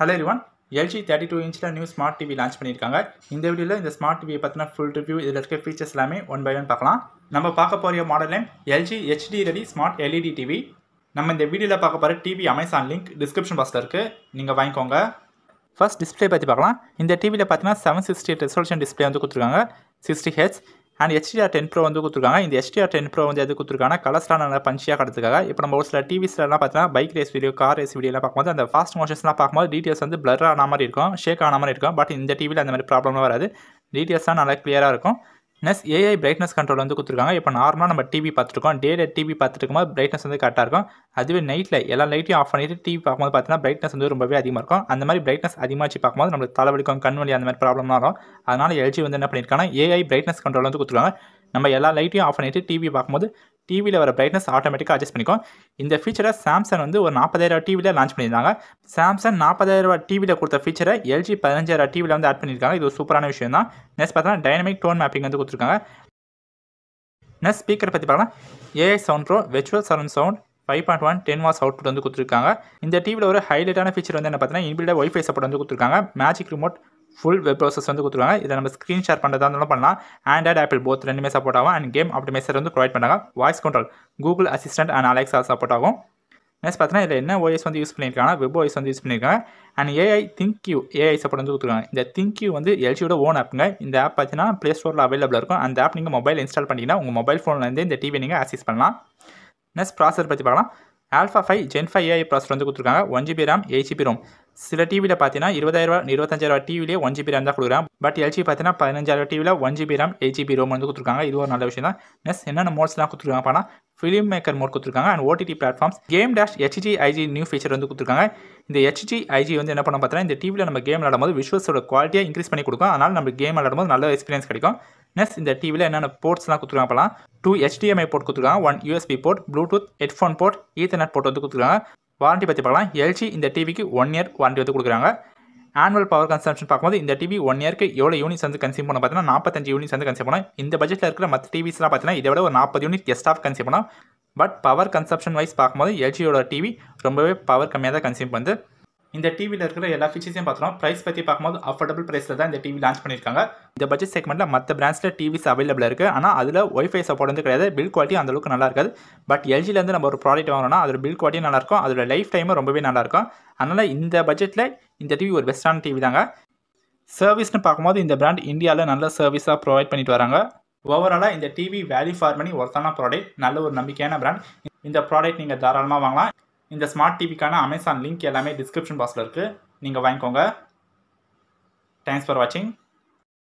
hello one LG thirty two இன்ச்சில் new smart TV launch பண்ணியிருக்காங்க இந்த வீடியோவில் இந்த ஸ்மார்ட் டிவியை பற்றின ஃபுல் ரிவ்யூ இதில் இருக்க ஃபீச்சர்ஸ் எல்லாமே ஒன் பை ஒன் பார்க்கலாம் நம்ம பார்க்க போகிற model name LG HD ready smart LED TV நம்ம இந்த வீடியோவில் பார்க்க போகிற டிவி அமேசான் லிங்க் டிஸ்கிரிப்ஷன் பாக்ஸில் இருக்குது நீங்கள் வாங்கிக்கோங்க ஃபர்ஸ்ட் டிஸ்பிளே பற்றி பார்க்கலாம் இந்த டிவியில் பார்த்தீங்கன்னா செவன் சிக்ஸ்டி ரெசல்யூஷன் டிஸ்பிளே வந்து கொடுத்துருக்காங்க sixty H and HDR ten pro வந்து கொடுத்துருக்காங்க இந்த ஹெச்டிஆர் டென் ப்ரோ வந்து எது கொடுத்துருக்காங்கன்னா கலர்ஸ்லாம் நல்லா பஞ்சியாக கிடத்துக்காக இப்போ நம்ம ஒரு சில டிவிஸ்லாம் பார்த்தீங்கன்னா bike race video car race வீடியோலாம் பார்க்கும்போது அந்த ஃபாஸ்ட் மோஷன்ஸ்லாம் பார்க்கும்போது டீட்டெயில்ஸ் வந்து பிளர் ஆன மாதிரி இருக்கும் ஷேக் ஆன மாதிரி இருக்கும் பட் இந்த டிவியில் அந்த மாதிரி ப்ராப்ளம்லாம் வராது டீட்டெயில்ஸ்லாம் நல்லா கிளியராக இருக்கும் நெஸ் ஏஐ பிரைட்னஸ் கண்ட்ரோல் வந்து கொடுத்துருக்காங்க இப்போ நார்மலாக நம்ம டிவி பார்த்துருக்கோம் டே டிவி பார்த்துட்டு இருக்கும்போது பிரைட்னஸ் வந்து கரெக்டாக இருக்கும் அதுவே நைட்டில் எல்லா லைட்டையும் ஆஃப் பண்ணிட்டு டிவி பார்க்கும்போது பார்த்தீங்கன்னா பிரைட்னஸ் வந்து ரொம்பவே அதிகமாக இருக்கும் அந்த மாதிரி பிரைட்னஸ் அதிகமாக வச்சு பார்க்கும்போது நம்மளுக்கு தலைவலிக்கும் கண் வழி அந்த மாதிரி ப்ராப்ளம்லாம் வரும் அதனால் எல்ஜி வந்து என்ன பண்ணியிருக்காங்க ஏஐ பிரைட்னஸ் கண்ட்ரோல் வந்து கொடுத்துருக்காங்க நம்ம எல்லா லைட்டையும் ஆஃப் பண்ணிட்டு டிவி பார்க்கும்போது டிவியில் வர பிரைட்னஸ் ஆட்டோமேட்டிக்காக அட்ஜஸ்ட் பண்ணிக்கும் இந்த ஃபீச்சரை சாம்சங் வந்து ஒரு நாற்பதாயிரம் டிவியில் லான்ச் பண்ணியிருந்தாங்க சாம்சங் நாற்பதாயிரம் டிவியில் கொடுத்த ஃபீச்சரை எல்ஜி பதினஞ்சாயிரம் டிவியில் வந்து ஆட் பண்ணியிருக்காங்க இது ஒரு சூப்பரான விஷயம் தான் நெக்ஸ்ட் பார்த்தீங்கன்னா டைனமிக் டோன் மேப்பிங் வந்து கொடுத்துருக்காங்க நெக்ஸ்ட் ஸ்பீக்கர் பற்றி பார்க்கலாம் AI sound pro virtual surround sound five point one ten watts put வந்து கொடுத்துருக்காங்க இந்த டிவியில் ஒரு ஹைலைட்டான ஃபீச்சர் வந்து என்ன பார்த்தீங்கன்னா இன்பில்டாக ஒய்ஃபை சப்போர்ட் வந்து கொடுத்துருக்காங்க magic remote full web browsers வந்து கொடுத்துருவாங்க இதை நம்ம ஸ்க்ரீன் ஷேர் பண்ணுறதா இருந்தாலும் பண்ணலாம் ஆண்ட்ராய்ட் ஆப்பிள் போத் ரெண்டுமே சப்போர்ட் ஆகும் அண்ட் கேம் ஆப்டிமைசர் வந்து ப்ரொவைட் பண்ணாங்க voice control Google Assistant and Alexa support ஆகும் நெக்ஸ்ட் பார்த்தீங்கன்னா இதில் என்ன ஓஎஸ் வந்து யூஸ் பண்ணியிருக்காங்கன்னா வெப் ஓஎஸ் வந்து யூஸ் பண்ணியிருக்காங்க and AI ThinQ AI support வந்து கொடுத்துருக்காங்க இந்த திங்க் யூ வந்து எல்ஜியோட ஓன் ஆப்புங்க இந்த ஆப் பார்த்தீங்கன்னா ப்ளே ஸ்டோரில் அவைலபிளாக இருக்கும் அந்த ஆப் நீங்கள் மொபைல் இன்ஸ்டால் பண்ணிங்கன்னா உங்கள் மொபைல் ஃபோன்லேருந்து இந்த டிவி நீங்கள் ஆக்சஸ் பண்ணலாம் நெக்ஸ்ட் ப்ராசர் பற்றி பார்க்கலாம் alpha five gen five AI processor வந்து கொடுத்துருக்காங்க one GB RAM eight GB ROM சில டிவியில் பார்த்தீங்கன்னா இருபதாயிரரூவா இருபத்தஞ்சாயிரரூவா டிவிலேயே ஒன் ஜிபி ரேம் தான் கொடுக்குறாங்க பட் எல்ஜி பார்த்தீங்கன்னா பதினஞ்சாயிரம் டிவியில் one GB RAM eight GB ROM வந்து கொடுத்துருக்காங்க இது ஒரு நல்ல விஷயம் தான் நெக்ஸ்ட் என்னென்ன மோட்ஸ்லாம் கொடுத்துருக்காங்க பணம் ஃபிலிம் மேக்கர் மோட் கொடுத்துருக்காங்க and OTT platforms game dash HG IG new feature வந்து கொடுத்துருக்காங்க இந்த ஹெச்ஜி ஐஜி வந்து என்ன பண்ண பார்த்தீங்கன்னா இந்த டிவியில் நம்ம கேம் விளாடும்போது போது விஷுவல்ஸோட குவாலிட்டியாக இன்க்ரீஸ் பண்ணி கொடுக்கும் அதனால் நம்ம கேம் விளாடும்போது நல்ல எக்ஸ்பீரியன்ஸ் கிடைக்கும் நெக்ஸ்ட் இந்த டிவியில் என்னென்ன போர்ட்ஸ்லாம் கொடுத்துருக்காங்க டூ ஹெச்டிஎம்ஐ போர்ட் கொடுத்துருக்காங்க one USB port Bluetooth headphone port Ethernet port வந்து கொடுத்துருக்காங்க வாரண்ட்டி பற்றி பார்க்கலாம் எல்ஜி இந்த டிவிக்கு ஒன் இயர் வாரண்ட்டி வந்து கொடுக்குறாங்க ஆனுவல் பவர் கன்சம்ஷன் பார்க்கும்போது இந்த டிவி ஒன் இயர்க்கு எவ்வளோ யூனிட்ஸ் வந்து கன்சியூம் பண்ண பார்த்தீங்கன்னா நாற்பத்தஞ்சு யூனிட்ஸ் வந்து கன்சியூம் பண்ணணும் இந்த பட்ஜெட்டில் இருக்கிற மற்ற டிவிஸ்லாம் பார்த்தீங்கன்னா இதை விட ஒரு நாற்பது யூனிட் எஸ்ட் ஆஃப் கன்சியூம் பண்ணும் பட் பவர் கன்சப்ஷன் வைஸ் பார்க்கும்போது எல்ஜியோட டிவி ரொம்பவே பவர் கம்மியாக தான் கன்சியூம் பண்ணுது இந்த டிவியில் இருக்கிற எல்லா ஃபீச்சர்ஸையும் பார்த்துருவோம் ப்ரைஸ் பற்றி பார்க்கும்போது அஃபோர்டபுள் ப்ரைஸில் தான் இந்த டிவி லான்ச் பண்ணியிருக்காங்க இந்த பட்ஜெட் செக்மெண்ட்டில் மற்ற பிராண்ட்ஸில் டிவிஸ் அவைலபிள் இருக்குது ஆனால் அதில் ஒய்ஃபை சப்போர்ட் வந்து கிடையாது பில் குவாலிட்டி அந்தளவுக்கு நல்லா இருக்காது பட் எல்ஜிலேருந்து நம்ம ஒரு ப்ராடக்ட் வாங்கினோம்னா அதோட பில் குவாலிட்டி நல்லாயிருக்கும் அதோட லைஃப் டைமும் ரொம்பவே நல்லாயிருக்கும் அதனால் இந்த பட்ஜெட்டில் இந்த டிவி ஒரு பெஸ்ட்டான டிவி தாங்க சர்வீஸ்னு பார்க்கும்போது இந்த பிராண்ட் இந்தியாவில் நல்ல சர்வீஸாக ப்ரொவைட் பண்ணிட்டு வராங்க ஓவராலாக இந்த டிவி வேல்யூ ஃபார் பண்ணி ஒருத்தான ப்ராடக்ட் நல்ல ஒரு நம்பிக்கையான பிராண்ட் இந்த ப்ராடக்ட் நீங்கள் தாராளமாக வாங்கலாம் இந்த ஸ்மார்ட் டிவிக்கான அமேசான் லிங்க் எல்லாமே டிஸ்கிரிப்ஷன் பாக்ஸில் இருக்குது நீங்கள் வாங்கிக்கோங்க தேங்க்ஸ் ஃபார் வாட்சிங்